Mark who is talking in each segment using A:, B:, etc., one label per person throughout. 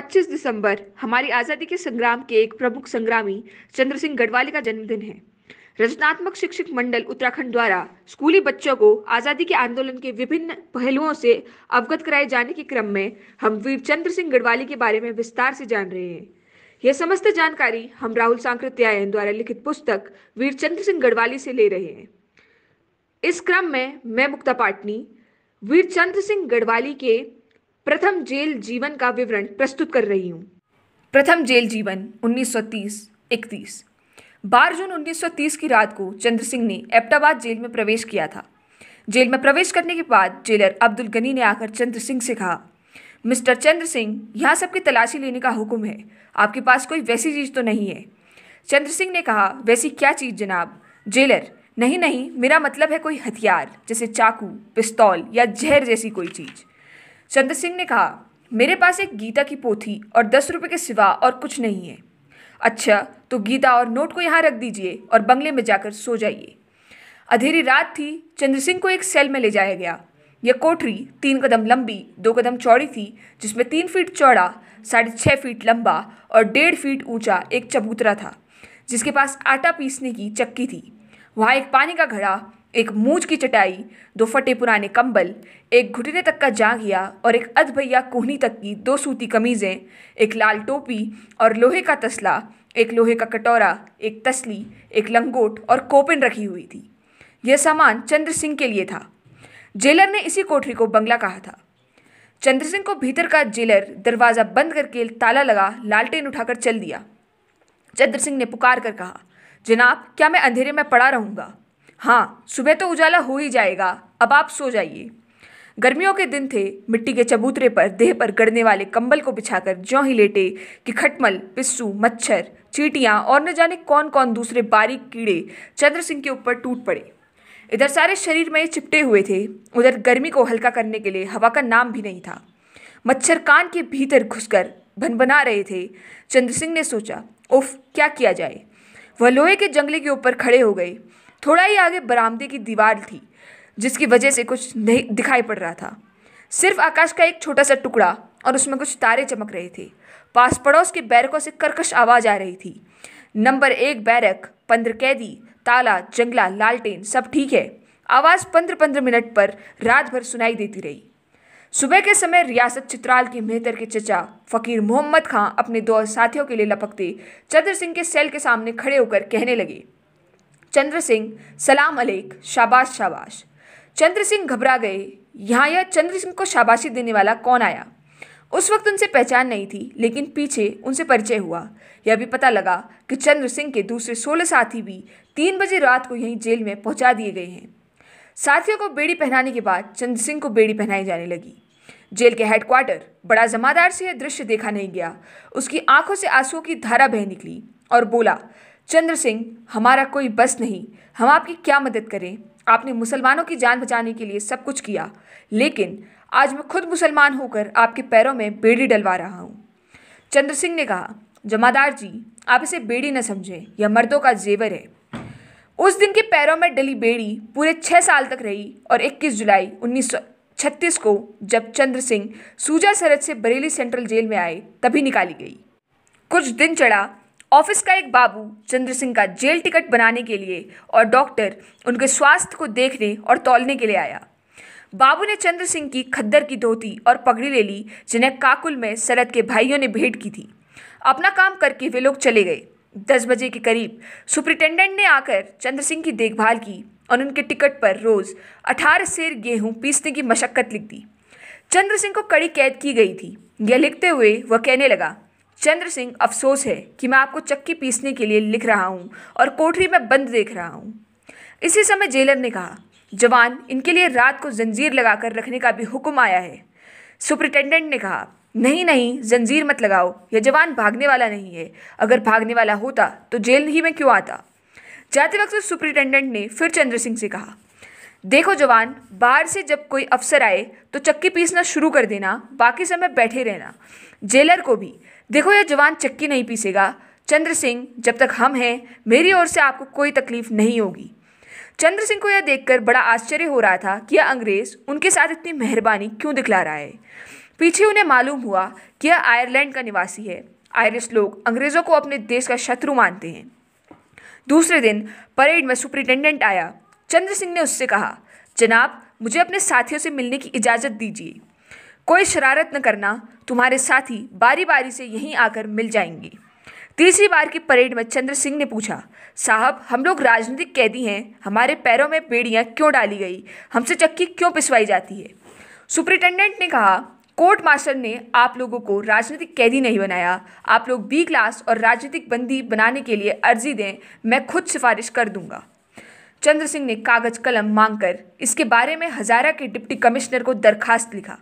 A: 25 दिसंबर हमारी आज़ादी के संग्राम के एक प्रमुख संग्रामी चंद्र सिंह गढ़वाली का जन्मदिन है रचनात्मक शिक्षक मंडल उत्तराखंड द्वारा स्कूली बच्चों को आज़ादी के आंदोलन के विभिन्न पहलुओं से अवगत कराए जाने के क्रम में हम वीर चंद्र सिंह गढ़वाली के बारे में विस्तार से जान रहे हैं यह समस्त जानकारी हम राहुल सांकृत्यायन द्वारा लिखित पुस्तक वीर चंद्र सिंह गढ़वाली से ले रहे हैं इस क्रम में मैं मुक्ता पाटनी वीर चंद्र सिंह गढ़वाली के प्रथम जेल जीवन का विवरण प्रस्तुत कर रही हूँ प्रथम जेल जीवन 1930 31 बारह जून 1930 की रात को चंद्र सिंह ने एबटाबाद जेल में प्रवेश किया था जेल में प्रवेश करने के बाद जेलर अब्दुल गनी ने आकर चंद्र सिंह से कहा मिस्टर चंद्र सिंह यहाँ सबकी तलाशी लेने का हुक्म है आपके पास कोई वैसी चीज़ तो नहीं है चंद्र सिंह ने कहा वैसी क्या चीज़ जनाब जेलर नहीं नहीं मेरा मतलब है कोई हथियार जैसे चाकू पिस्तौल या जहर जैसी कोई चीज़ चंद्र सिंह ने कहा मेरे पास एक गीता की पोथी और दस रुपये के सिवा और कुछ नहीं है अच्छा तो गीता और नोट को यहाँ रख दीजिए और बंगले में जाकर सो जाइए अधेरी रात थी चंद्र सिंह को एक सेल में ले जाया गया यह कोठरी तीन कदम लंबी दो कदम चौड़ी थी जिसमें तीन फीट चौड़ा साढ़े छः फीट लंबा और डेढ़ फीट ऊंचा एक चबूतरा था जिसके पास आटा पीसने की चक्की थी वहाँ एक पानी का घड़ा एक मूझ की चटाई दो फटे पुराने कंबल एक घुटने तक का जागिया और एक अध भैया कोहनी तक की दो सूती कमीज़ें एक लाल टोपी और लोहे का तसला एक लोहे का कटोरा एक तसली एक लंगोट और कोपिन रखी हुई थी यह सामान चंद्र सिंह के लिए था जेलर ने इसी कोठरी को बंगला कहा था चंद्र सिंह को भीतर का जेलर दरवाज़ा बंद करके ताला लगा लालटेन उठाकर चल दिया चंद्र सिंह ने पुकार कर कहा जनाब क्या मैं अंधेरे में पड़ा रहूँगा हाँ सुबह तो उजाला हो ही जाएगा अब आप सो जाइए गर्मियों के दिन थे मिट्टी के चबूतरे पर देह पर गड़ने वाले कंबल को बिछाकर ज्यों ही लेटे कि खटमल पिस्सू मच्छर चीटियाँ और न जाने कौन कौन दूसरे बारीक कीड़े चंद्र सिंह के ऊपर टूट पड़े इधर सारे शरीर में चिपटे हुए थे उधर गर्मी को हल्का करने के लिए हवा का नाम भी नहीं था मच्छर कान के भीतर घुसकर भनभना रहे थे चंद्र सिंह ने सोचा उफ क्या किया जाए वह लोहे के जंगले के ऊपर खड़े हो गए थोड़ा ही आगे बरामदे की दीवार थी जिसकी वजह से कुछ नहीं दिखाई पड़ रहा था सिर्फ आकाश का एक छोटा सा टुकड़ा और उसमें कुछ तारे चमक रहे थे पास पड़ोस के बैरकों से कर्कश आवाज़ आ रही थी नंबर एक बैरक पंद्र कैदी ताला जंगला लालटेन सब ठीक है आवाज़ पंद्रह पंद्रह मिनट पर रात भर सुनाई देती रही सुबह के समय रियासत चित्राल के मेहतर के चचा फ़कीर मोहम्मद खां अपने दो साथियों के लिए लपकते चंद्र सिंह के सेल के सामने खड़े होकर कहने लगे चंद्र सिंह सलाम अलेक शाबाश शाबाश चंद्र सिंह घबरा गए यहाँ यह चंद्र सिंह को शाबाशी देने वाला कौन आया उस वक्त उनसे पहचान नहीं थी लेकिन पीछे उनसे परिचय हुआ यह भी पता लगा कि चंद्र सिंह के दूसरे सोलह साथी भी तीन बजे रात को यहीं जेल में पहुंचा दिए गए हैं साथियों को बेड़ी पहनाने के बाद चंद्र सिंह को बेड़ी पहनाई जाने लगी जेल के हेडक्वार्टर बड़ा जमादार से यह दृश्य देखा नहीं गया उसकी आंखों से आंसुओं की धारा बह निकली और बोला चंद्र सिंह हमारा कोई बस नहीं हम आपकी क्या मदद करें आपने मुसलमानों की जान बचाने के लिए सब कुछ किया लेकिन आज मैं खुद मुसलमान होकर आपके पैरों में बेड़ी डलवा रहा हूँ चंद्र सिंह ने कहा जमादार जी आप इसे बेड़ी न समझें यह मर्दों का जेवर है उस दिन के पैरों में डली बेड़ी पूरे छः साल तक रही और 21 जुलाई उन्नीस छत्तीस को जब चंद्र सिंह सूजा सरद से बरेली सेंट्रल जेल में आए तभी निकाली गई कुछ दिन चढ़ा ऑफिस का एक बाबू चंद्र सिंह का जेल टिकट बनाने के लिए और डॉक्टर उनके स्वास्थ्य को देखने और तौलने के लिए आया बाबू ने चंद्र सिंह की खद्दर की धोती और पगड़ी ले ली जिन्हें काकुल में शरद के भाइयों ने भेंट की थी अपना काम करके वे लोग चले गए दस बजे के करीब सुप्रिंटेंडेंट ने आकर चंद्र सिंह की देखभाल की और उनके टिकट पर रोज़ अठारह सेर गेहूं पीसने की मशक्क़त लिख दी चंद्र सिंह को कड़ी कैद की गई थी यह लिखते हुए वह कहने लगा चंद्र सिंह अफसोस है कि मैं आपको चक्की पीसने के लिए लिख रहा हूँ और कोठरी में बंद देख रहा हूँ इसी समय जेलर ने कहा जवान इनके लिए रात को जंजीर लगाकर रखने का भी हुक्म आया है सुप्रिंटेंडेंट ने कहा नहीं नहीं जंजीर मत लगाओ यह जवान भागने वाला नहीं है अगर भागने वाला होता तो जेल ही में क्यों आता जाते वक्त सुप्रिंटेंडेंट ने फिर चंद्र सिंह से कहा देखो जवान बाहर से जब कोई अफसर आए तो चक्की पीसना शुरू कर देना बाकी समय बैठे रहना जेलर को भी देखो यह जवान चक्की नहीं पीसेगा चंद्र सिंह जब तक हम हैं मेरी ओर से आपको कोई तकलीफ नहीं होगी चंद्र सिंह को यह देखकर बड़ा आश्चर्य हो रहा था कि यह अंग्रेज़ उनके साथ इतनी मेहरबानी क्यों दिखला रहा है पीछे उन्हें मालूम हुआ कि यह आयरलैंड का निवासी है आयरिश लोग अंग्रेज़ों को अपने देश का शत्रु मानते हैं दूसरे दिन परेड में सुप्रिंटेंडेंट आया चंद्र सिंह ने उससे कहा जनाब मुझे अपने साथियों से मिलने की इजाज़त दीजिए कोई शरारत न करना तुम्हारे साथी बारी बारी से यहीं आकर मिल जाएंगे तीसरी बार की परेड में चंद्र सिंह ने पूछा साहब हम लोग राजनीतिक कैदी हैं हमारे पैरों में बेड़ियाँ क्यों डाली गई हमसे चक्की क्यों पिसवाई जाती है सुप्रिटेंडेंट ने कहा कोर्ट मास्टर ने आप लोगों को राजनीतिक कैदी नहीं बनाया आप लोग बी क्लास और राजनीतिक बंदी बनाने के लिए अर्जी दें मैं खुद सिफारिश कर दूंगा चंद्र सिंह ने कागज कलम मांगकर इसके बारे में हजारा के डिप्टी कमिश्नर को दरखास्त लिखा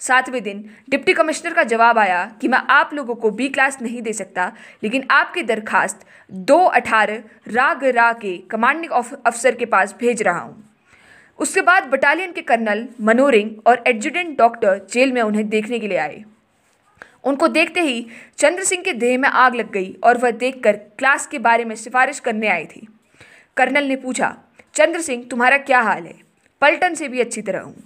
A: सातवें दिन डिप्टी कमिश्नर का जवाब आया कि मैं आप लोगों को बी क्लास नहीं दे सकता लेकिन आपकी दरखास्त दो अठारह राग रा के कमांडिंग अफसर के पास भेज रहा हूँ उसके बाद बटालियन के कर्नल मनोरिंग और एडजुटेंट डॉक्टर जेल में उन्हें देखने के लिए आए उनको देखते ही चंद्र सिंह के देह में आग लग गई और वह देखकर क्लास के बारे में सिफारिश करने आई थी कर्नल ने पूछा चंद्र सिंह तुम्हारा क्या हाल है पलटन से भी अच्छी तरह हूँ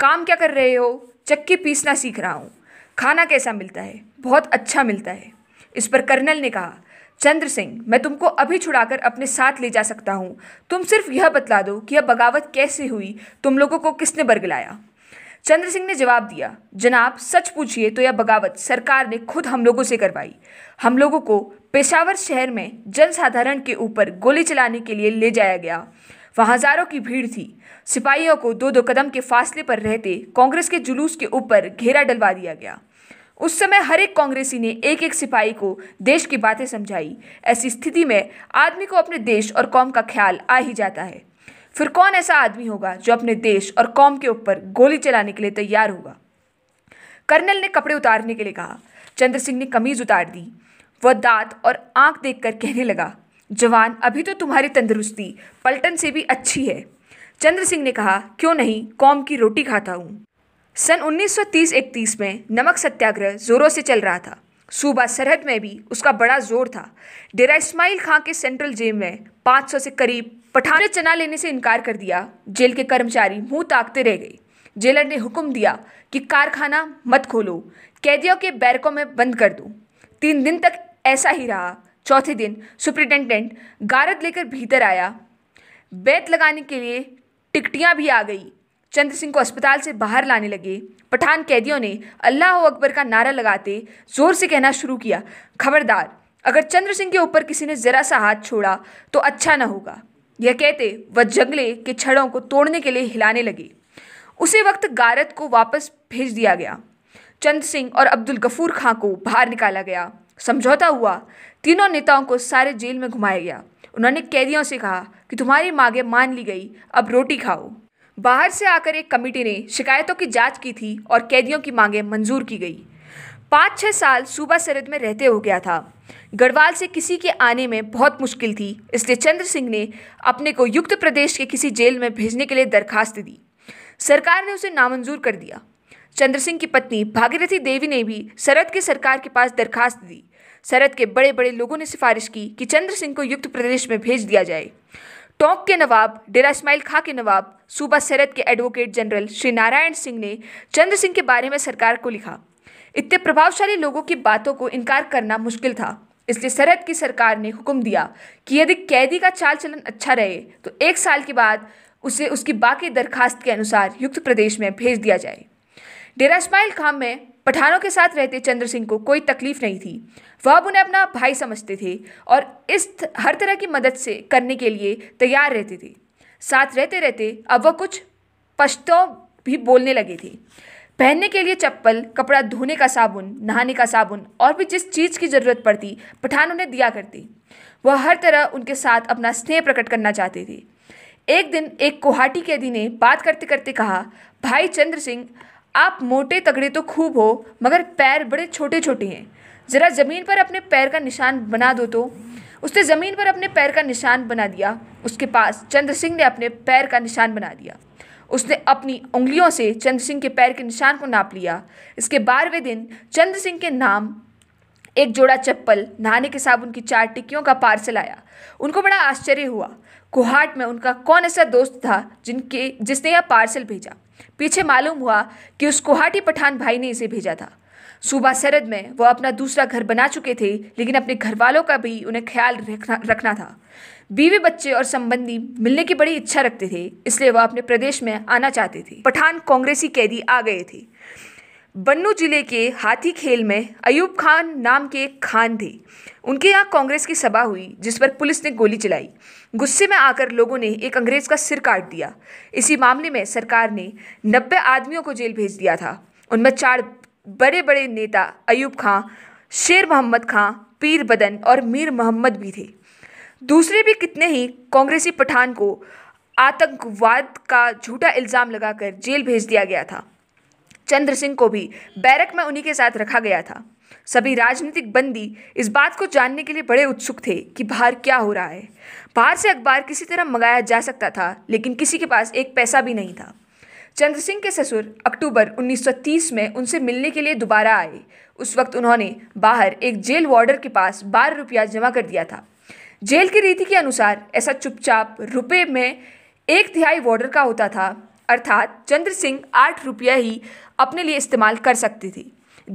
A: काम क्या कर रहे हो चक्की पीसना सीख रहा हूँ खाना कैसा मिलता है बहुत अच्छा मिलता है इस पर कर्नल ने कहा चंद्र सिंह मैं तुमको अभी छुड़ाकर अपने साथ ले जा सकता हूँ तुम सिर्फ यह बतला दो कि यह बगावत कैसे हुई तुम लोगों को किसने बरगलाया चंद्र सिंह ने जवाब दिया जनाब सच पूछिए तो यह बगावत सरकार ने खुद हम लोगों से करवाई हम लोगों को पेशावर शहर में जनसाधारण के ऊपर गोली चलाने के लिए ले जाया गया वहाँ हज़ारों की भीड़ थी सिपाहियों को दो दो कदम के फासले पर रहते कांग्रेस के जुलूस के ऊपर घेरा डलवा दिया गया उस समय हर एक कांग्रेसी ने एक एक सिपाही को देश की बातें समझाई ऐसी स्थिति में आदमी को अपने देश और कौम का ख्याल आ ही जाता है फिर कौन ऐसा आदमी होगा जो अपने देश और कौम के ऊपर गोली चलाने के लिए तैयार होगा कर्नल ने कपड़े उतारने के लिए कहा चंद्र सिंह ने कमीज उतार दी वह दांत और आंख देखकर कहने लगा जवान अभी तो तुम्हारी तंदुरुस्ती पलटन से भी अच्छी है चंद्र सिंह ने कहा क्यों नहीं कौम की रोटी खाता हूँ सन 1930-31 में नमक सत्याग्रह ज़ोरों से चल रहा था सूबा सरहद में भी उसका बड़ा जोर था डेरा इस्माइल खां के सेंट्रल जेल में 500 से करीब पठान चना लेने से इनकार कर दिया जेल के कर्मचारी मुंह ताकते रह गए जेलर ने हुक्म दिया कि कारखाना मत खोलो कैदियों के बैरकों में बंद कर दो तीन दिन तक ऐसा ही रहा चौथे दिन सुप्रिटेंडेंट गारद लेकर भीतर आया बैत लगाने के लिए टिकटियाँ भी आ गई चंद्र सिंह को अस्पताल से बाहर लाने लगे पठान कैदियों ने अल्लाह अकबर का नारा लगाते जोर से कहना शुरू किया खबरदार अगर चंद्र सिंह के ऊपर किसी ने ज़रा सा हाथ छोड़ा तो अच्छा न होगा यह कहते वह जंगले के छड़ों को तोड़ने के लिए हिलाने लगे उसी वक्त गारत को वापस भेज दिया गया चंद्र सिंह और अब्दुल गफूर खां को बाहर निकाला गया समझौता हुआ तीनों नेताओं को सारे जेल में घुमाया गया उन्होंने कैदियों से कहा कि तुम्हारी मांगें मान ली गई अब रोटी खाओ बाहर से आकर एक कमेटी ने शिकायतों की जांच की थी और कैदियों की मांगें मंजूर की गई पाँच छः साल सूबा सरहद में रहते हो गया था गढ़वाल से किसी के आने में बहुत मुश्किल थी इसलिए चंद्र सिंह ने अपने को युक्त प्रदेश के किसी जेल में भेजने के लिए दरखास्त दी सरकार ने उसे नामंजूर कर दिया चंद्र सिंह की पत्नी भागीरथी देवी ने भी शरद के सरकार के पास दरखास्त दी शरद के बड़े बड़े लोगों ने सिफारिश की कि चंद्र सिंह को युक्त प्रदेश में भेज दिया जाए टोंक के नवाब डेरा इस्माइल खां के नवाब सूबा सरहद के एडवोकेट जनरल श्री नारायण सिंह ने चंद्र सिंह के बारे में सरकार को लिखा इतने प्रभावशाली लोगों की बातों को इनकार करना मुश्किल था इसलिए सरहद की सरकार ने हुक्म दिया कि यदि कैदी का चाल चलन अच्छा रहे तो एक साल के बाद उसे उसकी बाकी दरखास्त के अनुसार युक्त प्रदेश में भेज दिया जाए डेरा इस्माइल खाम में पठानों के साथ रहते चंद्र सिंह को कोई तकलीफ नहीं थी वह अब उन्हें अपना भाई समझते थे और इस हर तरह की मदद से करने के लिए तैयार रहते थे साथ रहते रहते अब वह कुछ पश्तो भी बोलने लगे थे पहनने के लिए चप्पल कपड़ा धोने का साबुन नहाने का साबुन और भी जिस चीज़ की ज़रूरत पड़ती पठान उन्हें दिया करते वह हर तरह उनके साथ अपना स्नेह प्रकट करना चाहते थे एक दिन एक कोहाटी कैदी ने बात करते करते कहा भाई चंद्र सिंह आप मोटे तगड़े तो खूब हो मगर पैर बड़े छोटे छोटे हैं ज़रा ज़मीन पर अपने पैर का निशान बना दो तो उसने ज़मीन पर अपने पैर का निशान बना दिया उसके पास चंद्र सिंह ने अपने पैर का निशान बना दिया उसने अपनी उंगलियों से चंद्र सिंह के पैर के निशान को नाप लिया इसके बारहवें दिन चंद्र सिंह के नाम एक जोड़ा चप्पल नहाने के साबुन की चार टिक्कियों का पार्सल आया उनको बड़ा आश्चर्य हुआ कुहाट में उनका कौन ऐसा दोस्त था जिनके जिसने यह पार्सल भेजा पीछे मालूम हुआ कि उस कोहाटी पठान भाई ने इसे भेजा था सूबा सरहद में वह अपना दूसरा घर बना चुके थे लेकिन अपने घर वालों का भी उन्हें ख्याल रखना रखना था बीवी बच्चे और संबंधी मिलने की बड़ी इच्छा रखते थे इसलिए वह अपने प्रदेश में आना चाहते थे पठान कांग्रेसी कैदी आ गए थे बन्नू जिले के हाथी खेल में अयूब खान नाम के एक खान थे उनके यहाँ कांग्रेस की सभा हुई जिस पर पुलिस ने गोली चलाई गुस्से में आकर लोगों ने एक अंग्रेज का सिर काट दिया इसी मामले में सरकार ने नब्बे आदमियों को जेल भेज दिया था उनमें चार बड़े बड़े नेता अयूब खां शेर मोहम्मद खां पीर बदन और मीर मोहम्मद भी थे दूसरे भी कितने ही कांग्रेसी पठान को आतंकवाद का झूठा इल्ज़ाम लगाकर जेल भेज दिया गया था चंद्र सिंह को भी बैरक में उन्हीं के साथ रखा गया था सभी राजनीतिक बंदी इस बात को जानने के लिए बड़े उत्सुक थे कि बाहर क्या हो रहा है बाहर से अखबार किसी तरह मंगाया जा सकता था लेकिन किसी के पास एक पैसा भी नहीं था चंद्र सिंह के ससुर अक्टूबर 1930 में उनसे मिलने के लिए दोबारा आए उस वक्त उन्होंने बाहर एक जेल वार्डर के पास बारह रुपया जमा कर दिया था जेल की रीति के अनुसार ऐसा चुपचाप रुपये में एक तिहाई वार्डर का होता था अर्थात चंद्र सिंह आठ रुपया ही अपने लिए इस्तेमाल कर सकती थी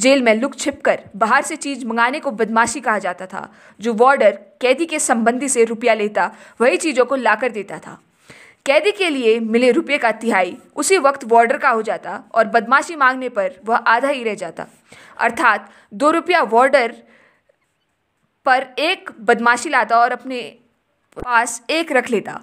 A: जेल में लुक छिप कर बाहर से चीज मंगाने को बदमाशी कहा जाता था जो वार्डर कैदी के संबंधी से रुपया लेता वही चीज़ों को लाकर देता था कैदी के लिए मिले रुपये का तिहाई उसी वक्त वार्डर का हो जाता और बदमाशी मांगने पर वह आधा ही रह जाता अर्थात दो रुपया वार्डर पर एक बदमाशी लाता और अपने पास एक रख लेता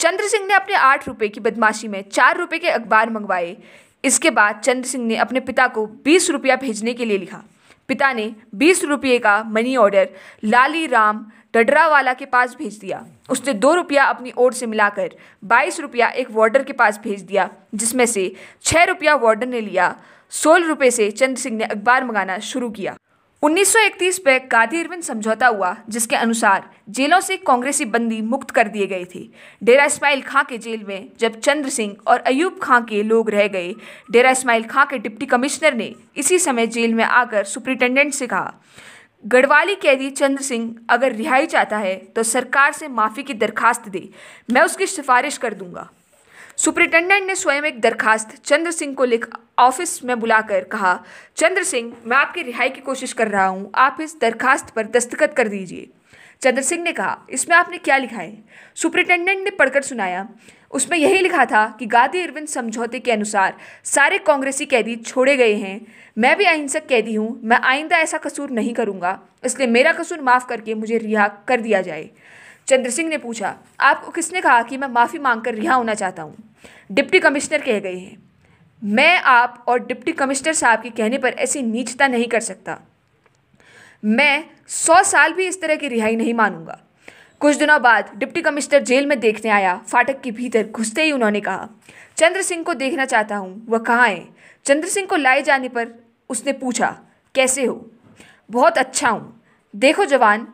A: चंद्र सिंह ने अपने आठ रुपये की बदमाशी में चार रुपये के अखबार मंगवाए इसके बाद चंद्र सिंह ने अपने पिता को बीस रुपया भेजने के लिए लिखा पिता ने बीस रुपये का मनी ऑर्डर लाली राम डडरावाला के पास भेज दिया उसने दो रुपया अपनी ओर से मिलाकर बाईस रुपया एक वार्डर के पास भेज दिया जिसमें से छः रुपया वार्डर ने लिया सोलह रुपये से चंद्र सिंह ने अखबार मंगाना शुरू किया 1931 में गांधी इरविन समझौता हुआ जिसके अनुसार जेलों से कांग्रेसी बंदी मुक्त कर दिए गए थे डेरा इस्माइल खां के जेल में जब चंद्र सिंह और अयूब खां के लोग रह गए डेरा इस्माइल खां के डिप्टी कमिश्नर ने इसी समय जेल में आकर सुप्रिंटेंडेंट से कहा गढ़वाली कैदी चंद्र सिंह अगर रिहाई चाहता है तो सरकार से माफ़ी की दरखास्त दे मैं उसकी सिफारिश कर दूंगा सुप्रिंटेंडेंट ने स्वयं एक दरखास्त चंद्र सिंह को लिख ऑफिस में बुलाकर कहा चंद्र सिंह मैं आपकी रिहाई की कोशिश कर रहा हूँ आप इस दरखास्त पर दस्तखत कर दीजिए चंद्र सिंह ने कहा इसमें आपने क्या लिखा है सुप्रिंटेंडेंट ने पढ़कर सुनाया उसमें यही लिखा था कि गांधी अरविंद समझौते के अनुसार सारे कांग्रेसी कैदी छोड़े गए हैं मैं भी अहिंसक कैदी हूँ मैं आइंदा ऐसा कसूर नहीं करूँगा इसलिए मेरा कसूर माफ़ करके मुझे रिहा कर दिया जाए चंद्र सिंह ने पूछा आपको किसने कहा कि मैं माफ़ी मांगकर रिहा होना चाहता हूँ डिप्टी कमिश्नर कह गए हैं मैं आप और डिप्टी कमिश्नर साहब के कहने पर ऐसी नीचता नहीं कर सकता मैं सौ साल भी इस तरह की रिहाई नहीं मानूंगा कुछ दिनों बाद डिप्टी कमिश्नर जेल में देखने आया फाटक के भीतर घुसते ही उन्होंने कहा चंद्र सिंह को देखना चाहता हूँ वह कहाँ है चंद्र सिंह को लाए जाने पर उसने पूछा कैसे हो बहुत अच्छा हूँ देखो जवान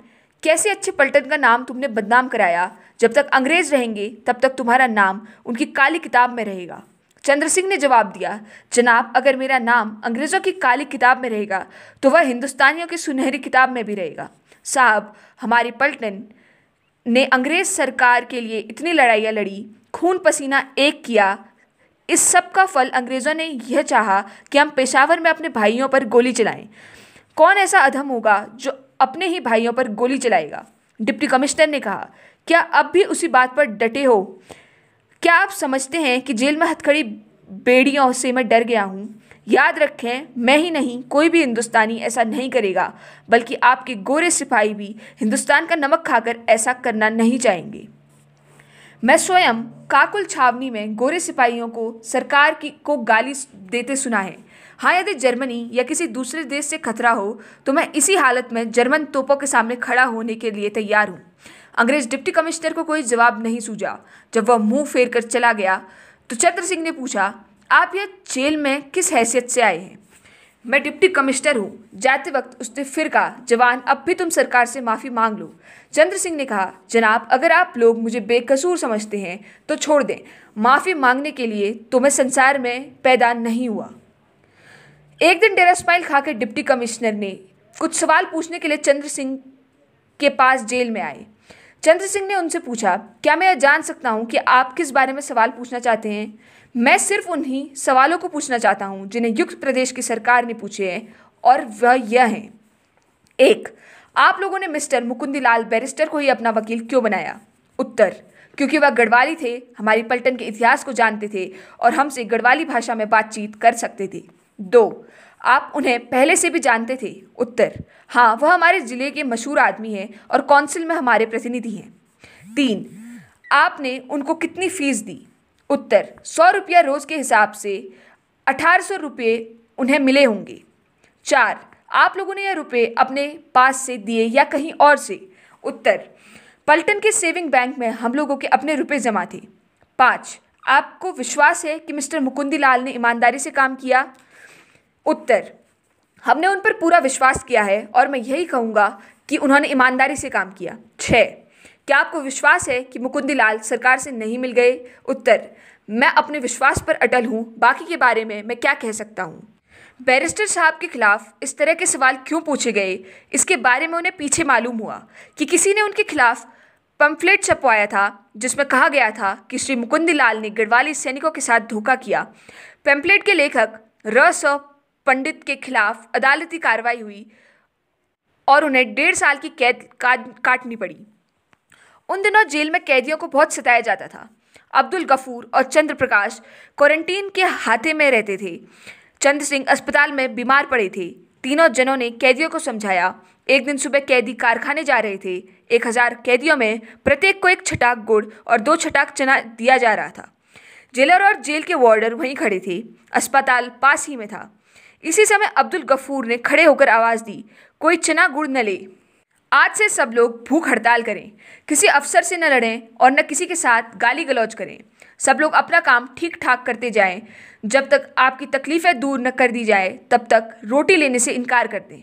A: कैसे अच्छे पलटन का नाम तुमने बदनाम कराया जब तक अंग्रेज रहेंगे तब तक तुम्हारा नाम उनकी काली किताब में रहेगा चंद्र सिंह ने जवाब दिया जनाब अगर मेरा नाम अंग्रेज़ों की काली किताब में रहेगा तो वह हिंदुस्तानियों की सुनहरी किताब में भी रहेगा साहब हमारी पलटन ने अंग्रेज़ सरकार के लिए इतनी लड़ाइयाँ लड़ी खून पसीना एक किया इस सब का फल अंग्रेज़ों ने यह चाहा कि हम पेशावर में अपने भाइयों पर गोली चलाएं कौन ऐसा अधम होगा जो अपने ही भाइयों पर गोली चलाएगा डिप्टी कमिश्नर ने कहा क्या अब भी उसी बात पर डटे हो क्या आप समझते हैं कि जेल में हथकड़ी बेड़ियों से मैं डर गया हूँ याद रखें मैं ही नहीं कोई भी हिंदुस्तानी ऐसा नहीं करेगा बल्कि आपके गोरे सिपाही भी हिंदुस्तान का नमक खाकर ऐसा करना नहीं चाहेंगे मैं स्वयं काकुल छावनी में गोरे सिपाहियों को सरकार की को गाली देते सुना है हाँ यदि जर्मनी या किसी दूसरे देश से खतरा हो तो मैं इसी हालत में जर्मन तोपों के सामने खड़ा होने के लिए तैयार हूँ अंग्रेज डिप्टी कमिश्नर को कोई जवाब नहीं सूझा जब वह मुंह फेर कर चला गया तो चंद्र सिंह ने पूछा आप यह जेल में किस हैसियत से आए हैं मैं डिप्टी कमिश्नर हूँ जाते वक्त उसने फिर कहा जवान अब भी तुम सरकार से माफ़ी मांग लो चंद्र सिंह ने कहा जनाब अगर आप लोग मुझे बेकसूर समझते हैं तो छोड़ दें माफ़ी मांगने के लिए तो मैं संसार में पैदा नहीं हुआ एक दिन डेरा स्माइल खा के डिप्टी कमिश्नर ने कुछ सवाल पूछने के लिए चंद्र सिंह के पास जेल में आए चंद्र सिंह ने उनसे पूछा क्या मैं यह जान सकता हूँ कि आप किस बारे में सवाल पूछना चाहते हैं मैं सिर्फ उन्हीं सवालों को पूछना चाहता हूँ जिन्हें युक्त प्रदेश की सरकार ने पूछे हैं और वह यह हैं एक आप लोगों ने मिस्टर मुकुंदीलाल बैरिस्टर को ही अपना वकील क्यों बनाया उत्तर क्योंकि वह गढ़वाली थे हमारी पलटन के इतिहास को जानते थे और हमसे गढ़वाली भाषा में बातचीत कर सकते थे दो आप उन्हें पहले से भी जानते थे उत्तर हाँ वह हमारे ज़िले के मशहूर आदमी हैं और कौंसिल में हमारे प्रतिनिधि हैं तीन आपने उनको कितनी फ़ीस दी उत्तर सौ रुपया रोज़ के हिसाब से अठारह सौ रुपये उन्हें मिले होंगे चार आप लोगों ने यह रुपये अपने पास से दिए या कहीं और से उत्तर पल्टन के सेविंग बैंक में हम लोगों के अपने रुपये जमा थे पाँच आपको विश्वास है कि मिस्टर मुकुंदी लाल ने ईमानदारी से काम किया उत्तर हमने उन पर पूरा विश्वास किया है और मैं यही कहूँगा कि उन्होंने ईमानदारी से काम किया छः क्या आपको विश्वास है कि मुकुंदी लाल सरकार से नहीं मिल गए उत्तर मैं अपने विश्वास पर अटल हूँ बाकी के बारे में मैं क्या कह सकता हूँ बैरिस्टर साहब के खिलाफ इस तरह के सवाल क्यों पूछे गए इसके बारे में उन्हें पीछे मालूम हुआ कि किसी ने उनके खिलाफ पम्फ्लेट छपवाया था जिसमें कहा गया था कि श्री मुकुंदी लाल ने गढ़वाली सैनिकों के साथ धोखा किया पम्फ्लेट के लेखक र स पंडित के खिलाफ अदालती कार्रवाई हुई और उन्हें डेढ़ साल की कैद काटनी पड़ी उन दिनों जेल में कैदियों को बहुत सताया जाता था अब्दुल गफूर और चंद्र प्रकाश क्वारंटीन के हाथे में रहते थे चंद्र सिंह अस्पताल में बीमार पड़े थे तीनों जनों ने कैदियों को समझाया एक दिन सुबह कैदी कारखाने जा रहे थे एक हज़ार कैदियों में प्रत्येक को एक छटाक गुड़ और दो छटाक चना दिया जा रहा था जेलर और जेल के वार्डर वहीं खड़े थे अस्पताल पास ही में था इसी समय अब्दुल गफूर ने खड़े होकर आवाज़ दी कोई चना गुड़ न ले आज से सब लोग भूख हड़ताल करें किसी अफसर से न लड़ें और न किसी के साथ गाली गलौज करें सब लोग अपना काम ठीक ठाक करते जाएं जब तक आपकी तकलीफ़ें दूर न कर दी जाए तब तक रोटी लेने से इनकार कर दें